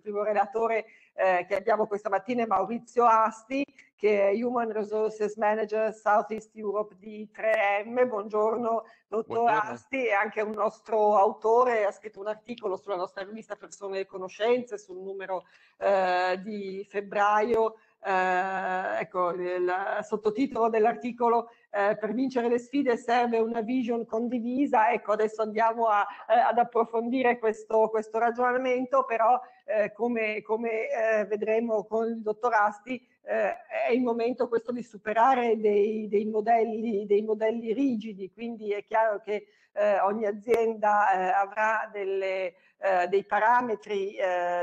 primo relatore eh, che abbiamo questa mattina è Maurizio Asti, che è Human Resources Manager Southeast Europe di 3M. Buongiorno, dottor Buongiorno. Asti, è anche un nostro autore, ha scritto un articolo sulla nostra rivista Persone e Conoscenze sul numero eh, di febbraio. Eh, ecco il sottotitolo dell'articolo eh, per vincere le sfide serve una vision condivisa ecco adesso andiamo a, eh, ad approfondire questo, questo ragionamento però eh, come, come eh, vedremo con il dottor Asti, eh, è il momento questo di superare dei, dei, modelli, dei modelli rigidi, quindi è chiaro che eh, ogni azienda avrà delle, dei parametri,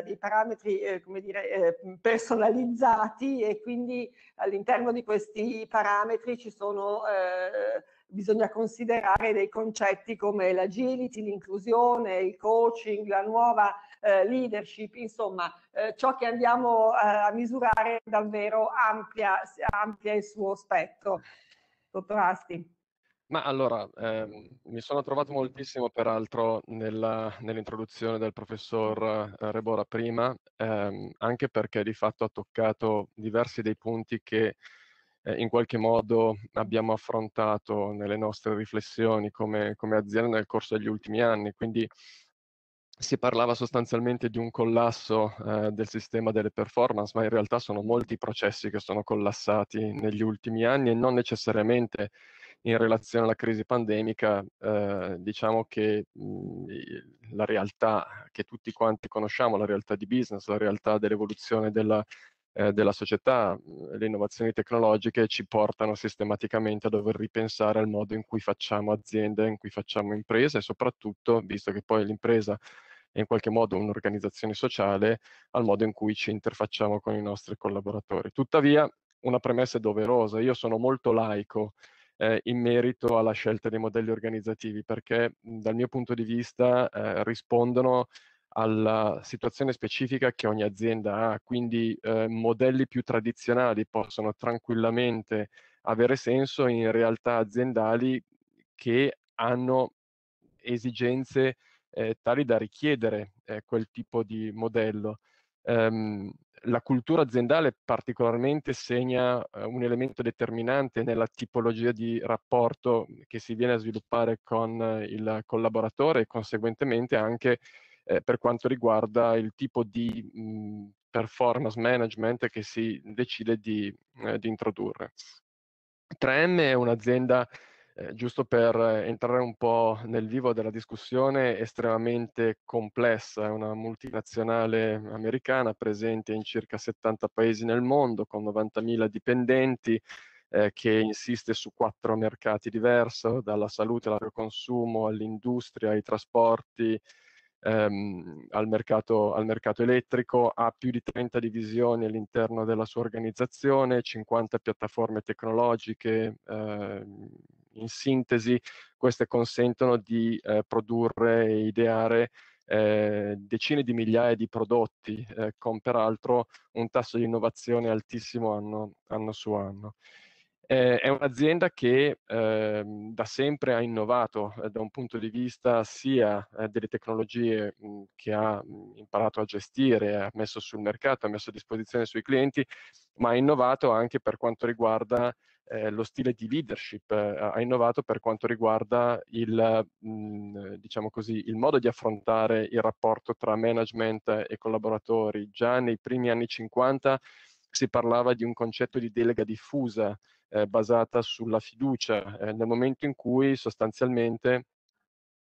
dei parametri come dire, personalizzati e quindi all'interno di questi parametri ci sono... Eh, bisogna considerare dei concetti come l'agility, l'inclusione, il coaching, la nuova eh, leadership, insomma eh, ciò che andiamo eh, a misurare davvero amplia, amplia il suo spettro. Dottor Asti. Ma allora, ehm, mi sono trovato moltissimo peraltro nella, nell'introduzione del professor eh, Rebora prima, ehm, anche perché di fatto ha toccato diversi dei punti che eh, in qualche modo abbiamo affrontato nelle nostre riflessioni come, come azienda nel corso degli ultimi anni. Quindi si parlava sostanzialmente di un collasso eh, del sistema delle performance, ma in realtà sono molti i processi che sono collassati negli ultimi anni e non necessariamente in relazione alla crisi pandemica, eh, diciamo che mh, mm, la realtà che tutti quanti conosciamo, la realtà di business, la realtà dell'evoluzione della, eh, della società, mm, le innovazioni tecnologiche ci portano sistematicamente a dover ripensare al modo in cui facciamo aziende, in cui facciamo imprese e soprattutto, visto che poi l'impresa è in qualche modo un'organizzazione sociale, al modo in cui ci interfacciamo con i nostri collaboratori. Tuttavia, una premessa è doverosa, io sono molto laico eh, in merito alla scelta dei modelli organizzativi perché mm, dal mio punto di vista eh, rispondono alla situazione specifica che ogni azienda ha, quindi eh, modelli più tradizionali possono tranquillamente avere senso in realtà aziendali che hanno esigenze eh, tali da richiedere eh, quel tipo di modello. Um, la cultura aziendale particolarmente segna uh, un elemento determinante nella tipologia di rapporto che si viene a sviluppare con uh, il collaboratore e conseguentemente anche eh, per quanto riguarda il tipo di mh, mhmm, performance management che si decide di, eh, di introdurre. 3M è un'azienda, eh, giusto per entrare un po' nel vivo della discussione, estremamente complessa, è una multinazionale americana presente in circa 70 paesi nel mondo con 90.000 dipendenti. Eh, che insiste su quattro mercati diversi, dalla salute all'agroconsumo, all'industria, ai trasporti, ehm, al, mercato, al, mercato, elettrico, ha più di 30 divisioni all'interno della sua organizzazione, 50 piattaforme tecnologiche. Ehm, in sintesi, queste consentono di eh, produrre e ideare eh, decine di migliaia di prodotti, eh, con peraltro un tasso di innovazione altissimo anno, anno su anno. Eh, è un'azienda che eh, da sempre ha innovato eh, da un punto di vista sia eh, delle tecnologie mh, mhmm, che ha mh, mhmm, imparato a gestire, ha messo sul mercato, ha messo a disposizione sui clienti, ma ha innovato anche per quanto riguarda eh, lo stile di leadership, eh, ha innovato per quanto riguarda il, mh, mhmm, diciamo così, il modo di affrontare il rapporto tra management e collaboratori. Già nei primi anni 50 si parlava di un concetto di delega diffusa eh, basata sulla fiducia, eh, nel momento in cui sostanzialmente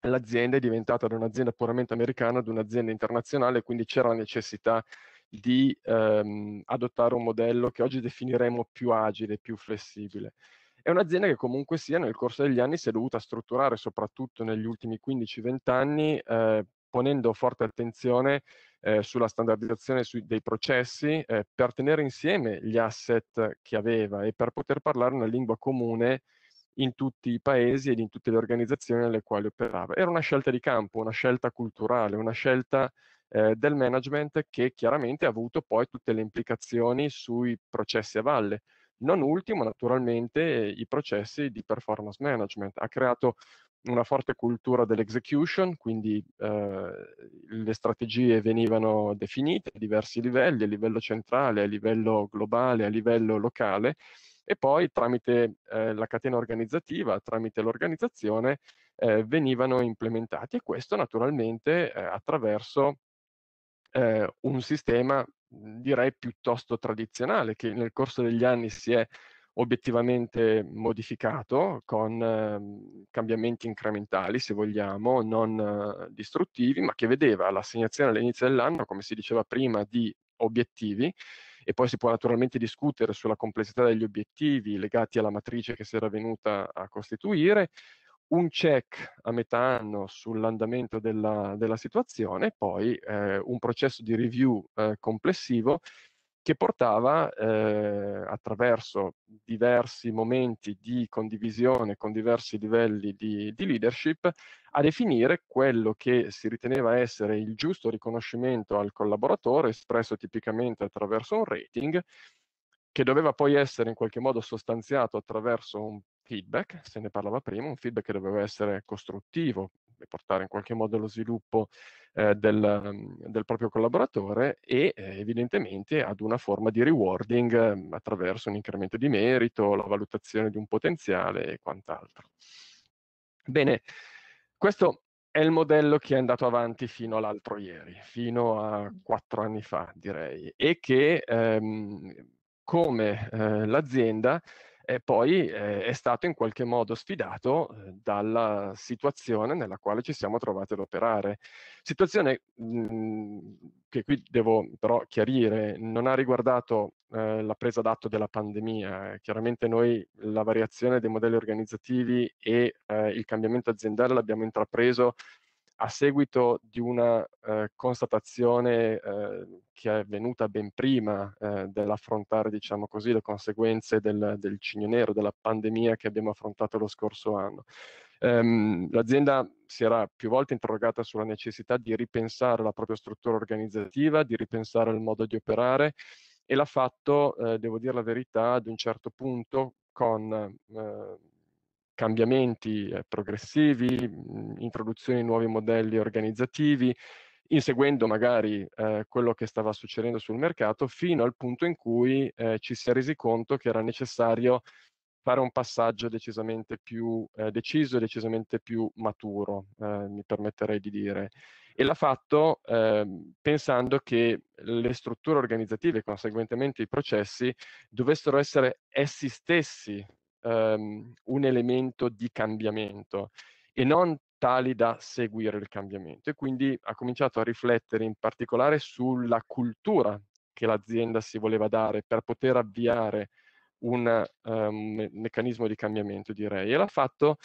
l'azienda è diventata da un'azienda puramente americana ad un'azienda internazionale, quindi c'era la necessità di ehm, adottare un modello che oggi definiremo più agile, più flessibile. È un'azienda che comunque sia nel corso degli anni si è dovuta strutturare, soprattutto negli ultimi 15-20 anni, eh, ponendo forte attenzione eh, sulla standardizzazione su, dei processi eh, per tenere insieme gli asset che aveva e per poter parlare una lingua comune in tutti i paesi ed in tutte le organizzazioni nelle quali operava. Era una scelta di campo, una scelta culturale, una scelta eh, del management che chiaramente ha avuto poi tutte le implicazioni sui processi a valle. Non ultimo, naturalmente, i processi di performance management. Ha creato una forte cultura dell'execution, quindi eh, le strategie venivano definite a diversi livelli, a livello centrale, a livello globale, a livello locale, e poi tramite eh, la catena organizzativa, tramite l'organizzazione, eh, venivano implementati e questo naturalmente eh, attraverso eh, un sistema direi piuttosto tradizionale che nel corso degli anni si è obiettivamente modificato con eh, cambiamenti incrementali, se vogliamo, non eh, distruttivi, ma che vedeva l'assegnazione all'inizio dell'anno, come si diceva prima, di obiettivi e poi si può naturalmente discutere sulla complessità degli obiettivi legati alla matrice che si era venuta a costituire, un check a metà anno sull'andamento della, della situazione e poi eh, un processo di review eh, complessivo che portava eh, attraverso diversi momenti di condivisione con diversi livelli di, di, leadership a definire quello che si riteneva essere il giusto riconoscimento al collaboratore, espresso tipicamente attraverso un rating, che doveva poi essere in qualche modo sostanziato attraverso un feedback, se ne parlava prima, un feedback che doveva essere costruttivo, portare in qualche modo allo sviluppo eh, del, mhmm, del, proprio collaboratore e eh, evidentemente ad una forma di rewarding ehm, attraverso un incremento di merito, la valutazione di un potenziale e quant'altro. Bene, questo è il modello che è andato avanti fino all'altro ieri, fino a quattro anni fa direi, e che ehm, come eh, l'azienda e poi eh, è stato in qualche modo sfidato eh, dalla situazione nella quale ci siamo trovati ad operare. Situazione mh, mhmm, che qui devo però chiarire, non ha riguardato eh, la presa d'atto della pandemia. Eh. Chiaramente noi la variazione dei modelli organizzativi e eh, il cambiamento aziendale l'abbiamo intrapreso a seguito di una eh, constatazione eh, che è venuta ben prima eh, dell'affrontare, diciamo così, le conseguenze del, del cigno nero, della pandemia che abbiamo affrontato lo scorso anno. Ehm, l'azienda si era più volte interrogata sulla necessità di ripensare la propria struttura organizzativa, di ripensare il modo di operare e l'ha fatto, eh, devo dire la verità, ad un certo punto con eh, cambiamenti eh, progressivi, mh, introduzione di nuovi modelli organizzativi, inseguendo magari eh, quello che stava succedendo sul mercato, fino al punto in cui eh, ci si è resi conto che era necessario fare un passaggio decisamente più eh, deciso e decisamente più maturo, eh, mi permetterei di dire. E l'ha fatto eh, pensando che le strutture organizzative e conseguentemente i processi dovessero essere essi stessi um, un elemento di cambiamento e non tali da seguire il cambiamento. E quindi ha cominciato a riflettere in particolare sulla cultura che l'azienda si voleva dare per poter avviare un um, meccanismo di cambiamento, direi. E l'ha fatto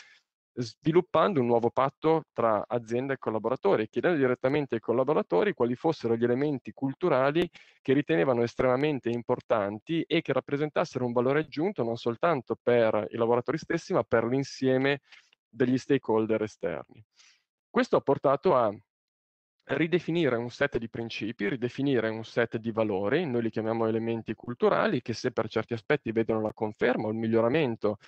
sviluppando un nuovo patto tra azienda e collaboratori, chiedendo direttamente ai collaboratori quali fossero gli elementi culturali che ritenevano estremamente importanti e che rappresentassero un valore aggiunto non soltanto per i lavoratori stessi, ma per l'insieme degli stakeholder esterni. Questo ha portato a ridefinire un set di principi, ridefinire un set di valori, noi li chiamiamo elementi culturali, che se per certi aspetti vedono la conferma o il miglioramento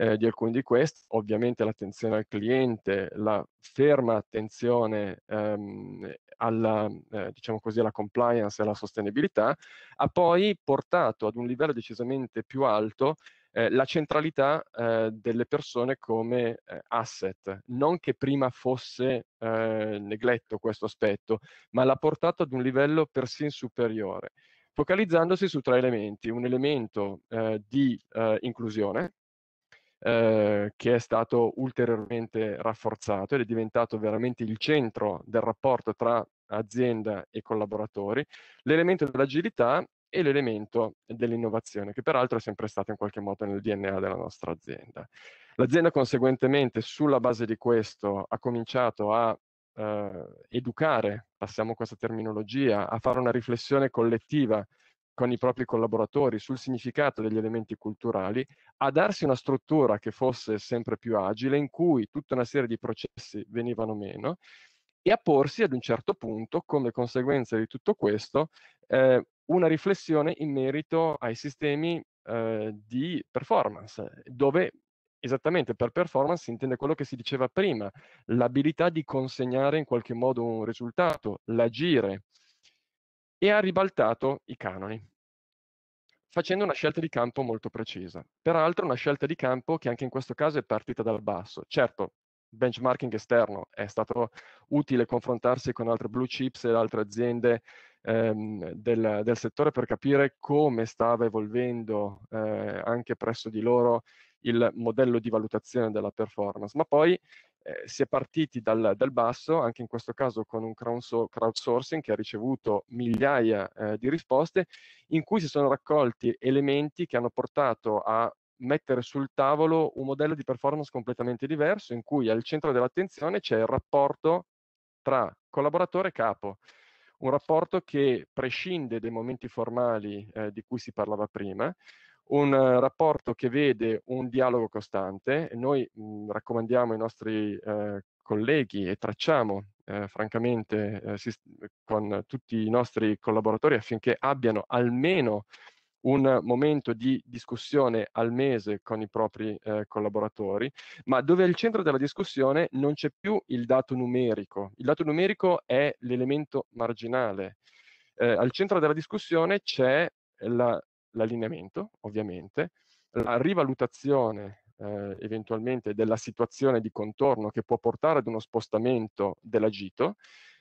eh, di alcuni di questi, ovviamente l'attenzione al cliente, la ferma attenzione ehm, alla, eh, diciamo così, alla compliance e alla sostenibilità, ha poi portato ad un livello decisamente più alto eh, la centralità eh, delle persone come eh, asset. Non che prima fosse eh, negletto questo aspetto, ma l'ha portato ad un livello persino superiore, focalizzandosi su tre elementi. Un elemento eh, di eh, inclusione, eh, che è stato ulteriormente rafforzato ed è diventato veramente il centro del rapporto tra azienda e collaboratori, l'elemento dell'agilità e l'elemento dell'innovazione, che peraltro è sempre stato in qualche modo nel DNA della nostra azienda. L'azienda conseguentemente sulla base di questo ha cominciato a eh, educare, passiamo questa terminologia, a fare una riflessione collettiva con i propri collaboratori sul significato degli elementi culturali, a darsi una struttura che fosse sempre più agile, in cui tutta una serie di processi venivano meno, e a porsi ad un certo punto, come conseguenza di tutto questo, eh, una riflessione in merito ai sistemi eh, di performance, dove esattamente per performance si intende quello che si diceva prima, l'abilità di consegnare in qualche modo un risultato, l'agire, e ha ribaltato i canoni facendo una scelta di campo molto precisa. Peraltro una scelta di campo che anche in questo caso è partita dal basso. Certo, benchmarking esterno è stato utile confrontarsi con altre blue chips e altre aziende ehm, del, del, settore per capire come stava evolvendo eh, anche presso di loro il modello di valutazione della performance, ma poi eh, si è partiti dal, dal, basso, anche in questo caso con un crowdsourcing che ha ricevuto migliaia eh, di risposte, in cui si sono raccolti elementi che hanno portato a mettere sul tavolo un modello di performance completamente diverso, in cui al centro dell'attenzione c'è il rapporto tra collaboratore e capo un rapporto che prescinde dai momenti formali eh, di cui si parlava prima, un eh, rapporto che vede un dialogo costante. Noi mh, mm, raccomandiamo ai nostri eh, colleghi e tracciamo eh, francamente eh, con tutti i nostri collaboratori affinché abbiano almeno un momento di discussione al mese con i propri eh, collaboratori, ma dove al centro della discussione non c'è più il dato numerico. Il dato numerico è l'elemento marginale. Eh, al centro della discussione c'è la, l'allineamento, ovviamente, la rivalutazione eh, eventualmente della situazione di contorno che può portare ad uno spostamento dell'agito,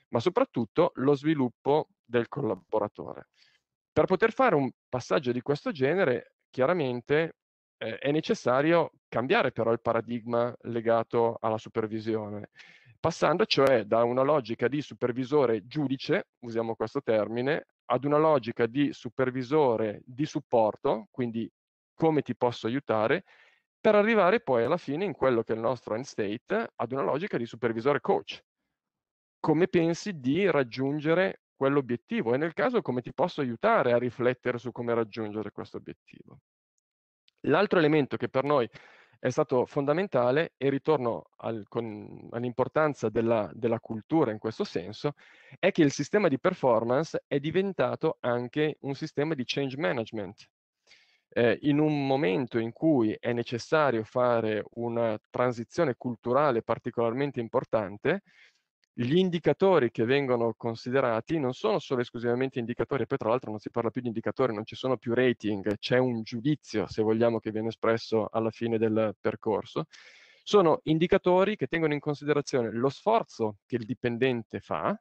ma soprattutto lo sviluppo del collaboratore. Per poter fare un passaggio di questo genere, chiaramente eh, è necessario cambiare però il paradigma legato alla supervisione, passando cioè da una logica di supervisore giudice, usiamo questo termine, ad una logica di supervisore di supporto, quindi come ti posso aiutare, per arrivare poi alla fine in quello che è il nostro end state, ad una logica di supervisore coach. Come pensi di raggiungere quell'obiettivo e nel caso come ti posso aiutare a riflettere su come raggiungere questo obiettivo. L'altro elemento che per noi è stato fondamentale e ritorno al, all'importanza della, della, cultura in questo senso, è che il sistema di performance è diventato anche un sistema di change management. Eh, in un momento in cui è necessario fare una transizione culturale particolarmente importante, gli indicatori che vengono considerati non sono solo esclusivamente indicatori, poi tra l'altro non si parla più di indicatori, non ci sono più rating, c'è un giudizio, se vogliamo, che viene espresso alla fine del percorso. Sono indicatori che tengono in considerazione lo sforzo che il dipendente fa,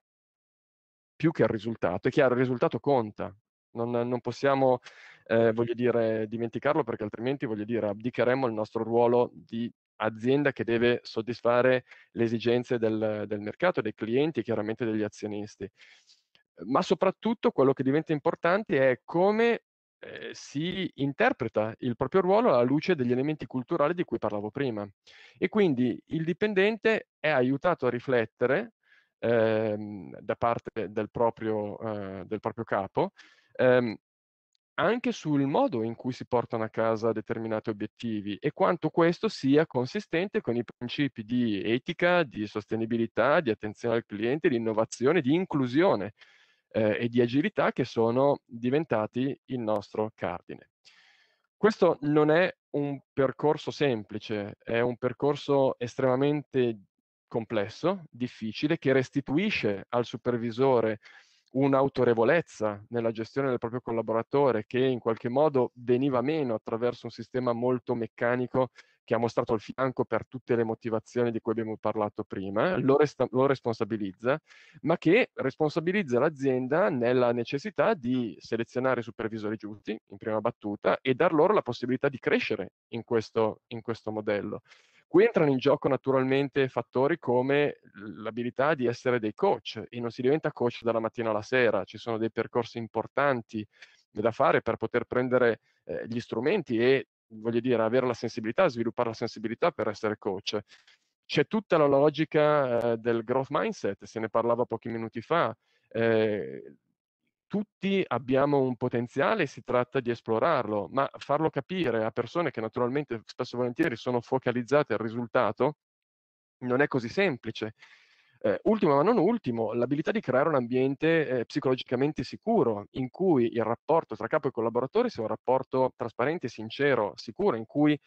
più che il risultato. È chiaro, il risultato conta, non, non possiamo, eh, voglio dire, dimenticarlo perché altrimenti, voglio dire, abdicheremmo il nostro ruolo di azienda che deve soddisfare le esigenze del, del mercato, dei clienti chiaramente degli azionisti. Ma soprattutto quello che diventa importante è come eh, si interpreta il proprio ruolo alla luce degli elementi culturali di cui parlavo prima. E quindi il dipendente è aiutato a riflettere ehm, da parte del proprio, eh, del proprio capo ehm, anche sul modo in cui si portano a casa determinati obiettivi e quanto questo sia consistente con i principi di etica, di sostenibilità, di attenzione al cliente, di innovazione, di inclusione eh, e di agilità che sono diventati il nostro cardine. Questo non è un percorso semplice, è un percorso estremamente complesso, difficile, che restituisce al supervisore un'autorevolezza nella gestione del proprio collaboratore che in qualche modo veniva meno attraverso un sistema molto meccanico che ha mostrato il fianco per tutte le motivazioni di cui abbiamo parlato prima, lo, resta- lo responsabilizza, ma che responsabilizza l'azienda nella necessità di selezionare i supervisori giusti in prima battuta e dar loro la possibilità di crescere in questo, in questo modello. Qui entrano in gioco naturalmente fattori come l'abilità di essere dei coach e non si diventa coach dalla mattina alla sera, ci sono dei percorsi importanti da fare per poter prendere eh, gli strumenti e voglio dire avere la sensibilità, sviluppare la sensibilità per essere coach. C'è tutta la logica eh, del growth mindset, se ne parlava pochi minuti fa, eh, tutti abbiamo un potenziale, e si tratta di esplorarlo, ma farlo capire a persone che naturalmente spesso e volentieri sono focalizzate al risultato non è così semplice. Eh, ultimo ma non ultimo, l'abilità di creare un ambiente eh, psicologicamente sicuro, in cui il rapporto tra capo e collaboratore sia un rapporto trasparente, sincero, sicuro, in cui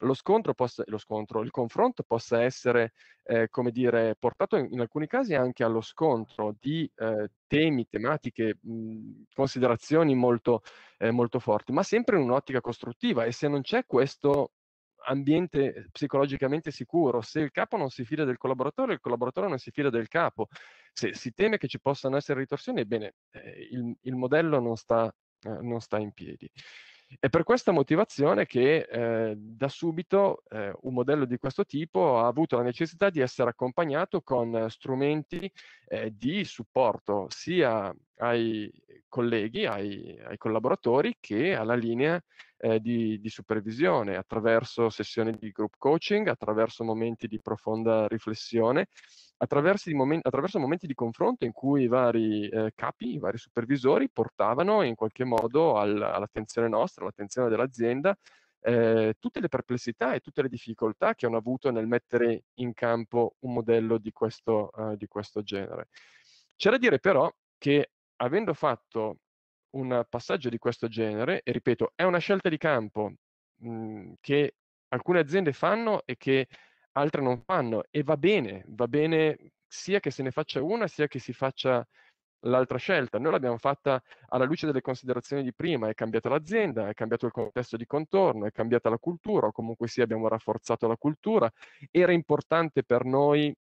lo scontro, possa, lo scontro il confronto possa essere, eh, come dire, portato in, in, alcuni casi anche allo scontro di eh, temi, tematiche, mh, mhmm, considerazioni molto, eh, molto forti, ma sempre in un'ottica costruttiva e se non c'è questo ambiente psicologicamente sicuro, se il capo non si fida del collaboratore, il collaboratore non si fida del capo, se si teme che ci possano essere ritorsioni, ebbene, eh, il, il, modello non sta, eh, non sta in piedi. È per questa motivazione che eh, da subito eh, un modello di questo tipo ha avuto la necessità di essere accompagnato con strumenti eh, di supporto sia ai colleghi, ai, ai collaboratori che alla linea eh, di, di supervisione attraverso sessioni di group coaching, attraverso momenti di profonda riflessione attraverso, momenti, attraverso momenti di confronto in cui i vari eh, capi, i vari supervisori portavano in qualche modo al, all'attenzione nostra, all'attenzione dell'azienda, eh, tutte le perplessità e tutte le difficoltà che hanno avuto nel mettere in campo un modello di questo, eh, di questo genere. C'è da dire però che avendo fatto un passaggio di questo genere, e ripeto, è una scelta di campo mh, mm, che alcune aziende fanno e che altre non fanno e va bene, va bene sia che se ne faccia una sia che si faccia l'altra scelta. Noi l'abbiamo fatta alla luce delle considerazioni di prima, è cambiata l'azienda, è cambiato il contesto di contorno, è cambiata la cultura, o comunque sì abbiamo rafforzato la cultura. Era importante per noi,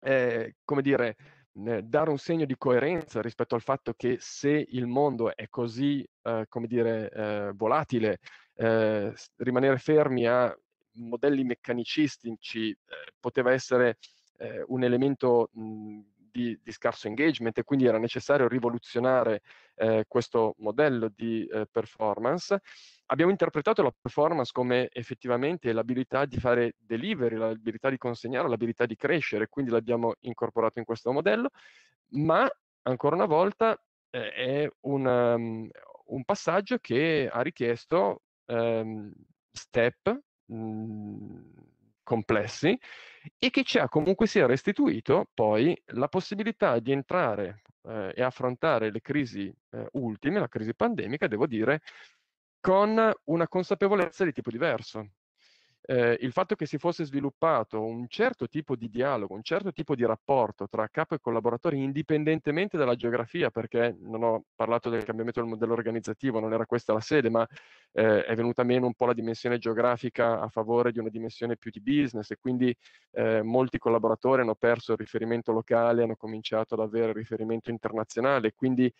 eh, come dire, eh, dare un segno di coerenza rispetto al fatto che se il mondo è così, eh, come dire, eh, volatile, eh, rimanere fermi a modelli meccanicistici eh, poteva essere eh, un elemento mh, mhmm, di, di, scarso engagement e quindi era necessario rivoluzionare eh, questo modello di eh, performance. Abbiamo interpretato la performance come effettivamente l'abilità di fare delivery, l'abilità di consegnare, l'abilità di crescere, quindi l'abbiamo incorporato in questo modello, ma ancora una volta eh, è un, um, un, passaggio che ha richiesto um, step Mhmm, complessi e che ci ha comunque sia restituito poi la possibilità di entrare eh, e affrontare le crisi eh, ultime, la crisi pandemica, devo dire, con una consapevolezza di tipo diverso, eh, il fatto che si fosse sviluppato un certo tipo di dialogo, un certo tipo di rapporto tra capo e collaboratori, indipendentemente dalla geografia, perché non ho parlato del cambiamento del modello organizzativo, non era questa la sede, ma eh, è venuta meno un po' la dimensione geografica a favore di una dimensione più di business e quindi eh, molti collaboratori hanno perso il riferimento locale, hanno cominciato ad avere il riferimento internazionale, quindi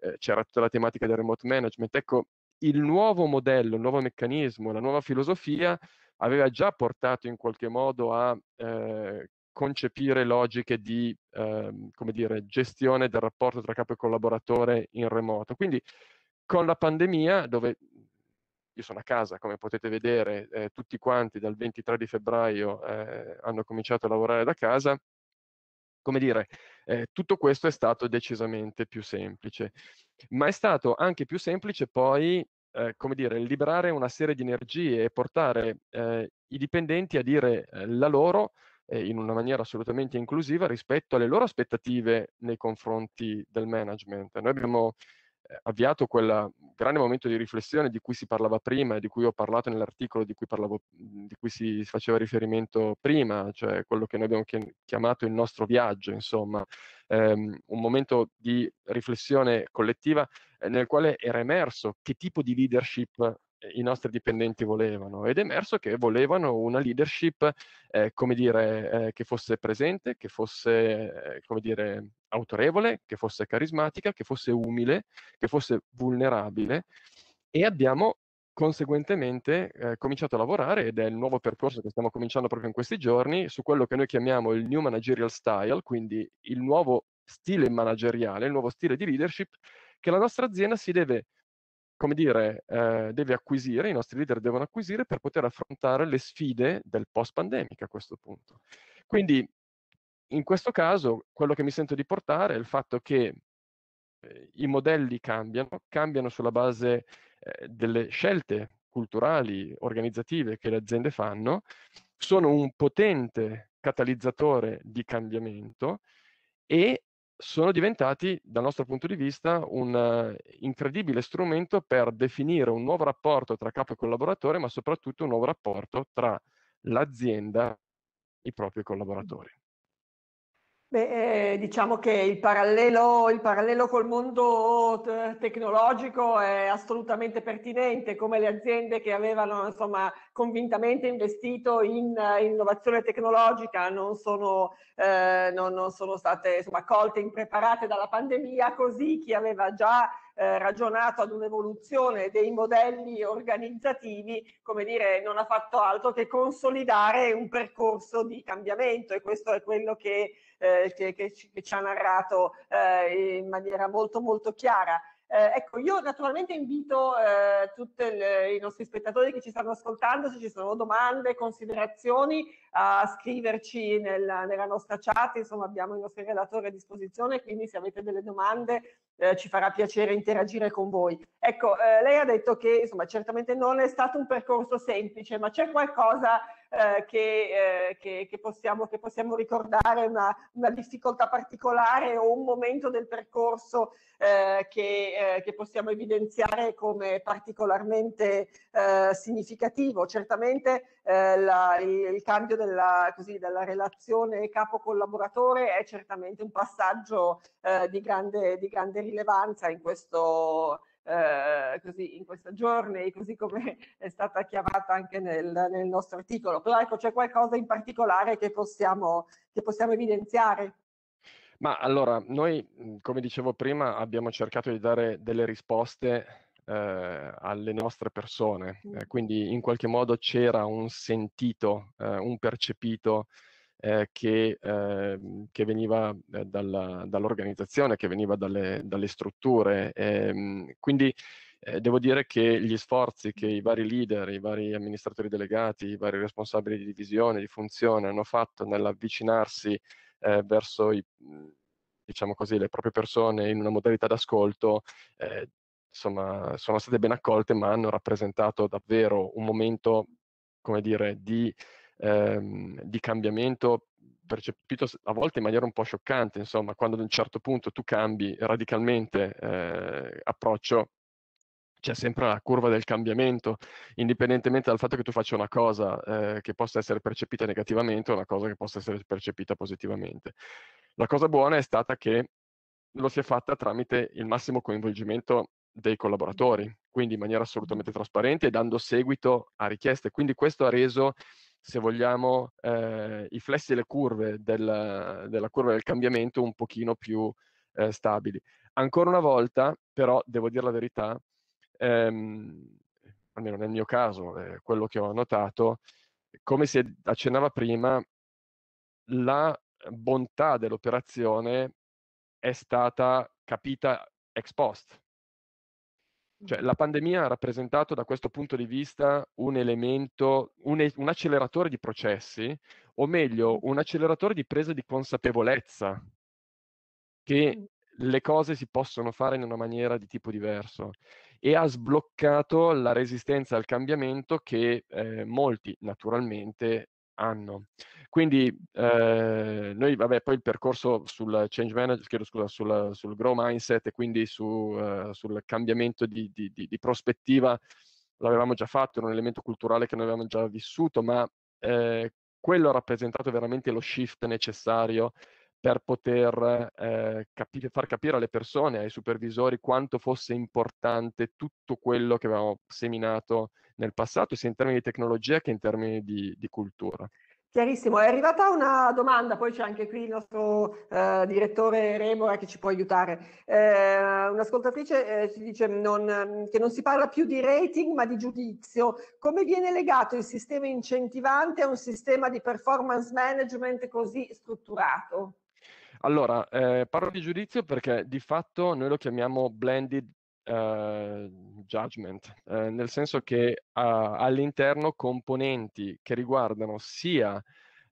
eh, c'era tutta la tematica del remote management. Ecco, il nuovo modello, il nuovo meccanismo, la nuova filosofia aveva già portato in qualche modo a eh, concepire logiche di eh, dire, gestione del rapporto tra capo e collaboratore in remoto. Quindi con la pandemia, dove mhmm, io sono a casa, come potete vedere, eh, tutti quanti dal 23 di febbraio eh, hanno cominciato a lavorare da casa, come dire, eh, tutto questo è stato decisamente più semplice, ma è stato anche più semplice poi, eh, come dire, liberare una serie di energie e portare eh, i dipendenti a dire eh, la loro eh, in una maniera assolutamente inclusiva rispetto alle loro aspettative nei confronti del management. Noi abbiamo Ehm, avviato quel grande momento di riflessione di cui si parlava prima e di cui ho parlato nell'articolo di cui, parlavo, mhmm, di cui si faceva riferimento prima, cioè quello che noi abbiamo chiamato il nostro viaggio, insomma, ehm, un momento di riflessione collettiva eh, nel quale era emerso che tipo di leadership eh, i nostri dipendenti volevano ed è emerso che volevano una leadership eh, come dire, eh, che fosse presente, che fosse eh, come dire, autorevole, che fosse carismatica, che fosse umile, che fosse vulnerabile e abbiamo conseguentemente eh, cominciato a lavorare ed è il nuovo percorso che stiamo cominciando proprio in questi giorni su quello che noi chiamiamo il New Managerial Style, quindi il nuovo stile manageriale, il nuovo stile di leadership che la nostra azienda si deve come dire, eh, deve acquisire, i nostri leader devono acquisire per poter affrontare le sfide del post-pandemic a questo punto. Quindi in questo caso quello che mi sento di portare è il fatto che eh, i modelli cambiano, cambiano sulla base eh, delle scelte culturali, organizzative che le aziende fanno, sono un potente catalizzatore di cambiamento e sono diventati, dal nostro punto di vista, un uh, incredibile strumento per definire un nuovo rapporto tra capo e collaboratore, ma soprattutto un nuovo rapporto tra l'azienda e i propri collaboratori. Beh, eh, diciamo che il parallelo, il parallelo col mondo te- tecnologico è assolutamente pertinente, come le aziende che avevano insomma, convintamente investito in, in eh, innovazione tecnologica non sono, eh, non, non sono state insomma, colte impreparate dalla pandemia, così chi aveva già eh, ragionato ad un'evoluzione dei modelli organizzativi, come dire, non ha fatto altro che consolidare un percorso di cambiamento e questo è quello che eh, che, che, ci, che, ci, ha narrato eh, in maniera molto molto chiara. Eh, ecco, io naturalmente invito eh, tutti i nostri spettatori che ci stanno ascoltando, se ci sono domande, considerazioni, a scriverci nel, nella nostra chat, insomma abbiamo i nostri relatori a disposizione, quindi se avete delle domande eh, ci farà piacere interagire con voi. Ecco, eh, lei ha detto che insomma, certamente non è stato un percorso semplice, ma c'è qualcosa eh, che, eh, che, che, possiamo, che, possiamo, ricordare, una, una, difficoltà particolare o un momento del percorso eh, eh, che, possiamo evidenziare come particolarmente significativo. Certamente eh, la, il, il, cambio della, così, della relazione capo-collaboratore è certamente un passaggio eh, di, grande, di, grande, rilevanza in, questo, eh, così, in questa giornata, così come è stata chiamata anche nel, nel nostro articolo. Però ecco, c'è qualcosa in particolare che possiamo, che possiamo evidenziare. Ma allora, noi, come dicevo prima, abbiamo cercato di dare delle risposte eh, alle nostre persone. Eh, quindi in qualche modo c'era un sentito, eh, un percepito eh, che, ehm, che, veniva eh, dalla, dall'organizzazione, che veniva dalle, dalle strutture. Ehm, quindi eh, devo dire che gli sforzi che i vari leader, i vari amministratori delegati, i vari responsabili di divisione, di funzione hanno fatto nell'avvicinarsi verso i, diciamo così, le proprie persone in una modalità d'ascolto eh, insomma, sono state ben accolte, ma hanno rappresentato davvero un momento, come dire, di, ehm, di cambiamento percepito a volte in maniera un po' scioccante, insomma, quando ad un certo punto tu cambi radicalmente eh, approccio, c'è sempre la curva del cambiamento, indipendentemente dal fatto che tu faccia una cosa eh, che possa essere percepita negativamente o una cosa che possa essere percepita positivamente. La cosa buona è stata che lo si è fatta tramite il massimo coinvolgimento dei collaboratori, quindi in maniera assolutamente trasparente e dando seguito a richieste. Quindi questo ha reso, se vogliamo, eh, i flessi e le curve del, della curva del cambiamento un pochino più eh, stabili. Ancora una volta, però, devo dire la verità, ehm, almeno nel mio caso, eh, quello che ho notato, come si accennava prima, la bontà dell'operazione è stata capita ex post, cioè, la pandemia ha rappresentato da questo punto di vista un elemento, un, un acceleratore di processi, o meglio, un acceleratore di presa di consapevolezza che le cose si possono fare in una maniera di tipo diverso e ha sbloccato la resistenza al cambiamento che eh, molti naturalmente hanno. Quindi eh, noi, vabbè, poi il percorso sul change management, chiedo scusa, sul, sul grow mindset e quindi su, uh, sul cambiamento di, di, di, di prospettiva l'avevamo già fatto, era un elemento culturale che noi avevamo già vissuto, ma eh, quello ha rappresentato veramente lo shift necessario per poter eh, capire, far capire alle persone, ai supervisori, quanto fosse importante tutto quello che avevamo seminato nel passato, sia in termini di tecnologia che in termini di, di cultura. Chiarissimo, è arrivata una domanda, poi c'è anche qui il nostro eh, direttore Remora che ci può aiutare. Eh, un'ascoltatrice eh, ci dice non, che non si parla più di rating ma di giudizio. Come viene legato il sistema incentivante a un sistema di performance management così strutturato? Allora, eh, parlo di giudizio perché di fatto noi lo chiamiamo blended eh, judgment, eh, nel senso che ha ah, all'interno componenti che riguardano sia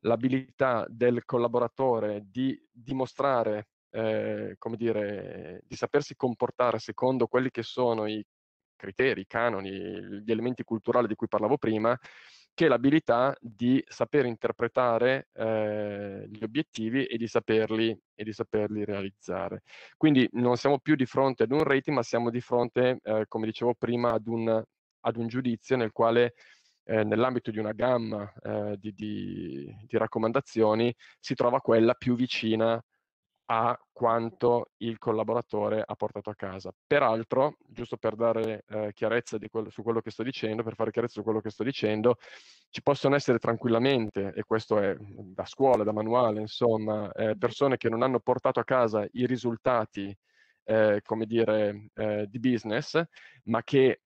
l'abilità del collaboratore di dimostrare, eh, come dire, di sapersi comportare secondo quelli che sono i criteri, i canoni, gli elementi culturali di cui parlavo prima, che l'abilità di saper interpretare eh, gli obiettivi e di, saperli, e di, saperli, realizzare. Quindi non siamo più di fronte ad un rating, ma siamo di fronte, eh, come dicevo prima, ad un, ad un giudizio nel quale eh, nell'ambito di una gamma eh, di, di, di, raccomandazioni si trova quella più vicina a quanto il collaboratore ha portato a casa. Peraltro, giusto per dare eh, chiarezza quello, su quello che sto dicendo, per fare chiarezza su quello che sto dicendo, ci possono essere tranquillamente, e questo è mm, da scuola, da manuale, insomma, eh, persone che non hanno portato a casa i risultati, eh, come dire, eh, di business, ma che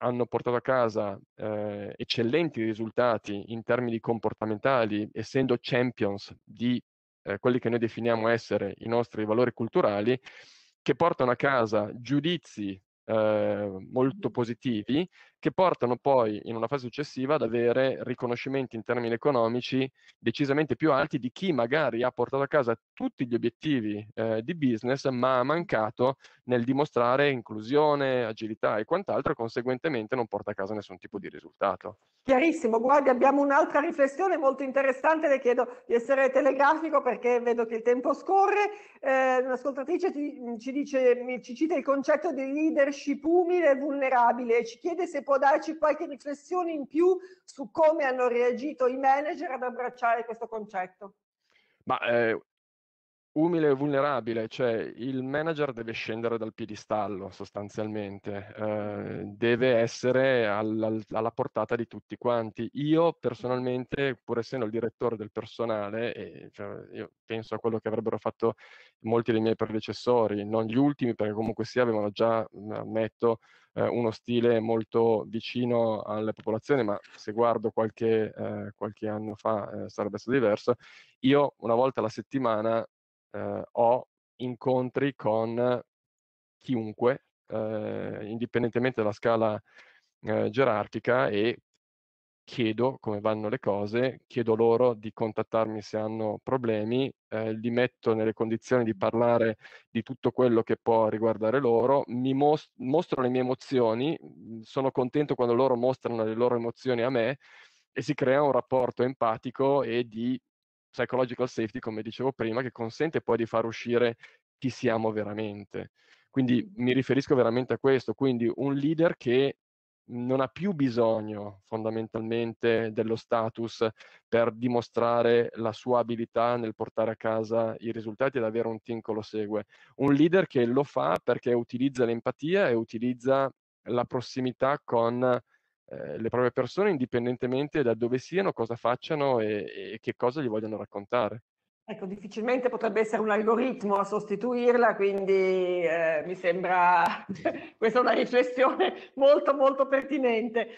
hanno portato a casa eh, eccellenti risultati in termini comportamentali, essendo champions di eh, quelli che noi definiamo essere i nostri valori culturali, che portano a casa giudizi eh, molto positivi che portano poi in una fase successiva ad avere riconoscimenti in termini economici decisamente più alti di chi magari ha portato a casa tutti gli obiettivi eh, di business ma ha mancato nel dimostrare inclusione, agilità e quant'altro, conseguentemente non porta a casa nessun tipo di risultato. Chiarissimo, guardi, abbiamo un'altra riflessione molto interessante, le chiedo di essere telegrafico perché vedo che il tempo scorre. Eh, un'ascoltatrice ci, dice, ci cita il concetto di leadership umile e vulnerabile e ci chiede se può darci qualche riflessione in più su come hanno reagito i manager ad abbracciare questo concetto? Ma eh, umile e vulnerabile, cioè il manager deve scendere dal piedistallo sostanzialmente, eh, deve essere all, alla portata di tutti quanti. Io personalmente, pur essendo il direttore del personale, eh, cioè, penso a quello che avrebbero fatto molti dei miei predecessori, non gli ultimi perché comunque sì avevano già, ammetto, eh, uno stile molto vicino alle popolazioni, ma se guardo qualche, eh, qualche anno fa eh, sarebbe stato diverso, io una volta alla settimana ho incontri con chiunque, indipendentemente dalla scala gerarchica e chiedo come vanno le cose, chiedo loro di contattarmi se hanno problemi, eh, li metto nelle condizioni di parlare di tutto quello che può riguardare loro, mi most- mostro le mie emozioni, mm, sono contento quando loro mostrano le loro emozioni a me e si crea un rapporto empatico e di psychological safety, come dicevo prima, che consente poi di far uscire chi siamo veramente. Quindi mi riferisco veramente a questo, quindi un leader che non ha più bisogno fondamentalmente dello status per dimostrare la sua abilità nel portare a casa i risultati ed avere un team che lo segue. Un leader che lo fa perché utilizza l'empatia e utilizza la prossimità con eh, le proprie persone indipendentemente da dove siano, cosa facciano e, e che cosa gli vogliono raccontare. Ecco, difficilmente potrebbe essere un algoritmo a sostituirla, quindi eh, mi sembra questa è una riflessione molto molto pertinente.